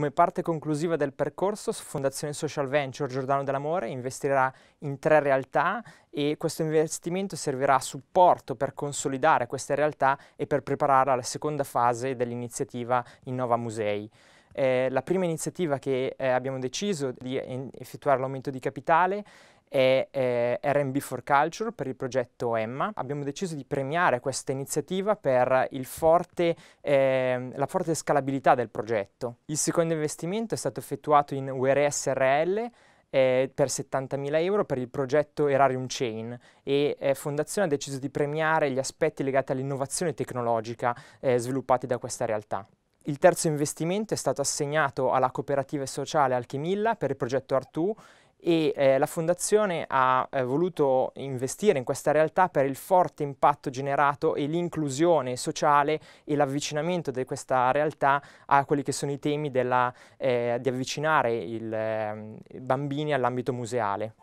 Come parte conclusiva del percorso, Fondazione Social Venture Giordano dell'Amore investirà in tre realtà e questo investimento servirà a supporto per consolidare queste realtà e per preparare alla seconda fase dell'iniziativa Innova Musei. Eh, la prima iniziativa che eh, abbiamo deciso di eh, effettuare l'aumento di capitale è eh, RB for Culture per il progetto Emma. Abbiamo deciso di premiare questa iniziativa per forte, eh, la forte scalabilità del progetto. Il secondo investimento è stato effettuato in URSRL eh, per 70.000 euro per il progetto Erarium Chain e eh, Fondazione ha deciso di premiare gli aspetti legati all'innovazione tecnologica eh, sviluppati da questa realtà. Il terzo investimento è stato assegnato alla cooperativa sociale Alchemilla per il progetto Artù e eh, la Fondazione ha eh, voluto investire in questa realtà per il forte impatto generato e l'inclusione sociale e l'avvicinamento di questa realtà a quelli che sono i temi della, eh, di avvicinare ehm, i bambini all'ambito museale.